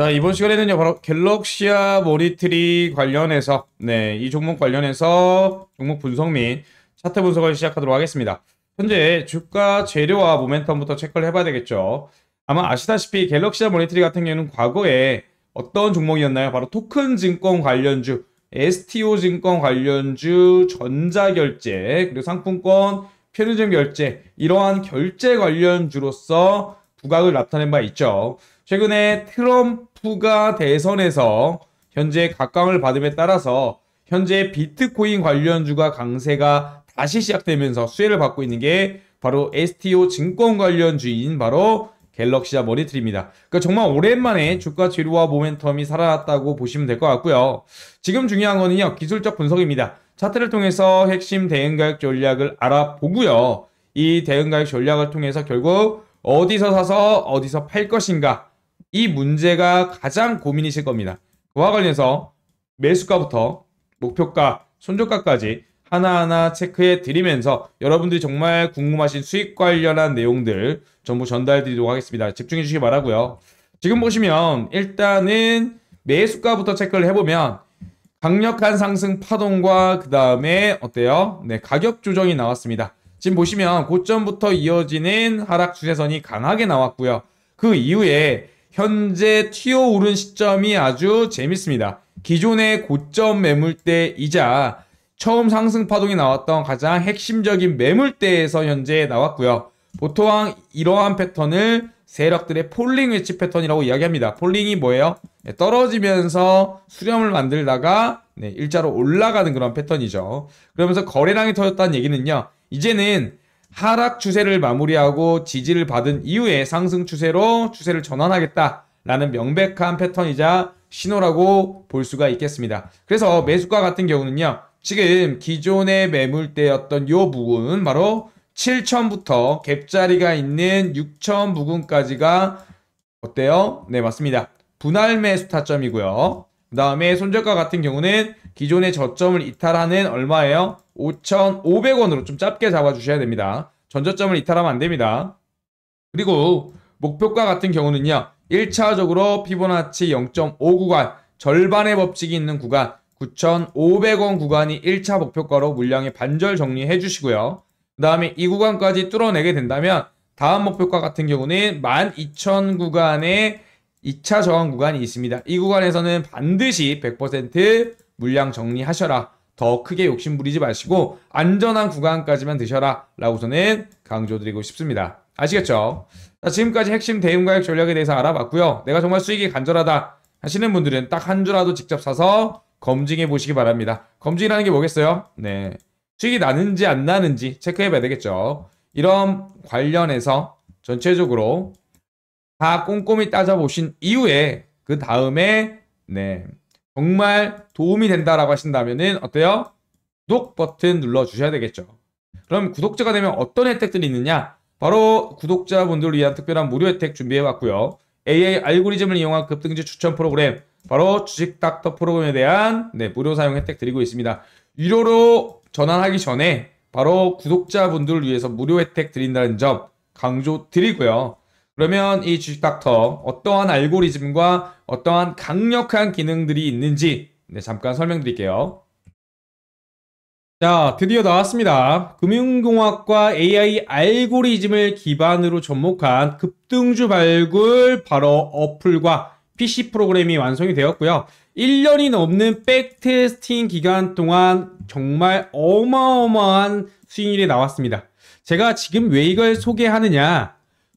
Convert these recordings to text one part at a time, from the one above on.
자, 이번 시간에는요, 바로 갤럭시아 모니트리 관련해서, 네, 이 종목 관련해서 종목 분석 및 차트 분석을 시작하도록 하겠습니다. 현재 주가 재료와 모멘텀부터 체크를 해봐야 되겠죠. 아마 아시다시피 갤럭시아 모니트리 같은 경우는 과거에 어떤 종목이었나요? 바로 토큰 증권 관련주, STO 증권 관련주, 전자결제, 그리고 상품권, 편의점 결제, 이러한 결제 관련주로서 부각을 나타낸 바 있죠. 최근에 트럼프가 대선에서 현재 각광을 받음에 따라서 현재 비트코인 관련주가 강세가 다시 시작되면서 수혜를 받고 있는 게 바로 STO 증권 관련주인 바로 갤럭시자 머니트리입니다. 그러니까 정말 오랜만에 주가 지루와 모멘텀이 살아났다고 보시면 될 것 같고요. 지금 중요한 거는요. 기술적 분석입니다. 차트를 통해서 핵심 대응 가격 전략을 알아보고요. 이 대응 가격 전략을 통해서 결국 어디서 사서 어디서 팔 것인가 이 문제가 가장 고민이실 겁니다. 그와 관련해서 매수가부터 목표가, 손절가까지 하나하나 체크해 드리면서 여러분들이 정말 궁금하신 수익 관련한 내용들 전부 전달해 드리도록 하겠습니다. 집중해 주시기 바라고요. 지금 보시면 일단은 매수가부터 체크를 해보면 강력한 상승 파동과 그 다음에 어때요? 네, 가격 조정이 나왔습니다. 지금 보시면 고점부터 이어지는 하락 추세선이 강하게 나왔고요. 그 이후에 현재 튀어 오른 시점이 아주 재밌습니다. 기존의 고점 매물대이자 처음 상승 파동이 나왔던 가장 핵심적인 매물대에서 현재 나왔고요. 보통 이러한 패턴을 세력들의 폴링 위치 패턴이라고 이야기합니다. 폴링이 뭐예요? 네, 떨어지면서 수렴을 만들다가 네, 일자로 올라가는 그런 패턴이죠. 그러면서 거래량이 터졌다는 얘기는요. 이제는 하락 추세를 마무리하고 지지를 받은 이후에 상승 추세로 추세를 전환하겠다라는 명백한 패턴이자 신호라고 볼 수가 있겠습니다. 그래서 매수가 같은 경우는요. 지금 기존의 매물대였던 요 부분 바로 7천부터 갭자리가 있는 6천 부근까지가 어때요? 네, 맞습니다. 분할 매수 타점이고요. 그 다음에 손절가 같은 경우는 기존의 저점을 이탈하는 얼마예요? 5,500원으로 좀 짧게 잡아주셔야 됩니다. 전저점을 이탈하면 안됩니다. 그리고 목표가 같은 경우는요. 1차적으로 피보나치 0.5 구간, 절반의 법칙이 있는 구간, 9,500원 구간이 1차 목표가로 물량의 반절 정리해 주시고요. 그 다음에 이 구간까지 뚫어내게 된다면 다음 목표가 같은 경우는 12,000 구간에 2차 저항 구간이 있습니다. 이 구간에서는 반드시 100% 물량 정리하셔라. 더 크게 욕심 부리지 마시고 안전한 구간까지만 드셔라 라고저는 강조드리고 싶습니다. 아시겠죠? 자, 지금까지 핵심 대응 가격 전략에 대해서 알아봤고요. 내가 정말 수익이 간절하다 하시는 분들은 딱 한 주라도 직접 사서 검증해 보시기 바랍니다. 검증이라는 게 뭐겠어요? 네. 수익이 나는지 안 나는지 체크해 봐야 되겠죠. 이런 관련해서 전체적으로 다 꼼꼼히 따져보신 이후에 그 다음에 네 정말 도움이 된다라고 하신다면은 어때요? 구독 버튼 눌러주셔야 되겠죠. 그럼 구독자가 되면 어떤 혜택들이 있느냐? 바로 구독자분들을 위한 특별한 무료 혜택 준비해봤고요. AI 알고리즘을 이용한 급등주 추천 프로그램 바로 주식 닥터 프로그램에 대한 네, 무료 사용 혜택 드리고 있습니다. 유료로 전환하기 전에 바로 구독자분들을 위해서 무료 혜택 드린다는 점 강조 드리고요. 그러면 이 주식닥터 어떠한 알고리즘과 어떠한 강력한 기능들이 있는지 네, 잠깐 설명드릴게요. 자, 드디어 나왔습니다. 금융공학과 AI 알고리즘을 기반으로 접목한 급등주 발굴 바로 어플과 PC 프로그램이 완성이 되었고요. 1년이 넘는 백테스팅 기간 동안 정말 어마어마한 수익률이 나왔습니다. 제가 지금 왜 이걸 소개하느냐?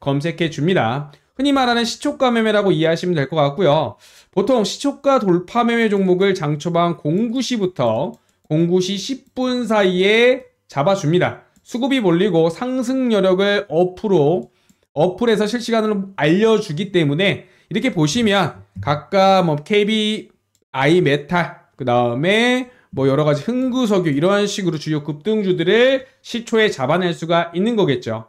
검색해 줍니다. 흔히 말하는 시초가 매매라고 이해하시면 될 것 같고요. 보통 시초가 돌파 매매 종목을 장초반 공구시부터공구시 10분 사이에 잡아줍니다. 수급이 몰리고 상승 여력을 어프로 어플에서 실시간으로 알려주기 때문에 이렇게 보시면 각각 뭐 KBI 메탈 그 다음에 뭐 여러 가지 흥구석유 이런 식으로 주요 급등주들을 시초에 잡아낼 수가 있는 거겠죠.